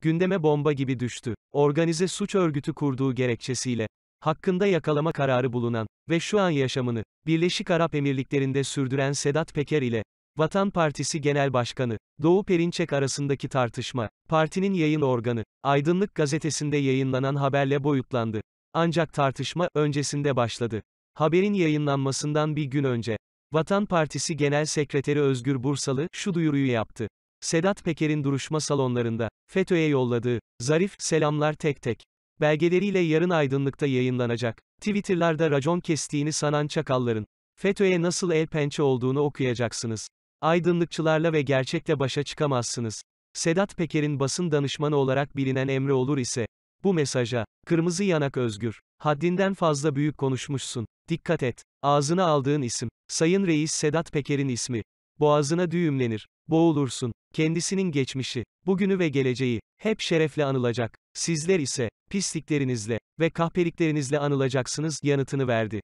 gündeme bomba gibi düştü. Organize suç örgütü kurduğu gerekçesiyle hakkında yakalama kararı bulunan ve şu an yaşamını Birleşik Arap Emirlikleri'nde sürdüren Sedat Peker ile Vatan Partisi Genel Başkanı Doğu Perinçek arasındaki tartışma partinin yayın organı Aydınlık gazetesinde yayınlanan haberle boyutlandı. Ancak tartışma öncesinde başladı. Haberin yayınlanmasından bir gün önce Vatan Partisi Genel Sekreteri Özgür Bursalı şu duyuruyu yaptı. Sedat Peker'in duruşma salonlarında, FETÖ'ye yolladığı, zarif, selamlar tek tek. Belgeleriyle yarın aydınlıkta yayınlanacak. Twitter'larda racon kestiğini sanan çakalların, FETÖ'ye nasıl el pençe olduğunu okuyacaksınız. Aydınlıkçılarla ve gerçekle başa çıkamazsınız. Sedat Peker'in basın danışmanı olarak bilinen Emre Olur ise, bu mesaja, kırmızı yanak özgür, haddinden fazla büyük konuşmuşsun, dikkat et, ağzına aldığın isim, Sayın Reis Sedat Peker'in ismi, boğazına düğümlenir, boğulursun. Kendisinin geçmişi, bugünü ve geleceği, hep şerefle anılacak. Sizler ise, pisliklerinizle ve kahpeliklerinizle anılacaksınız yanıtını verdi.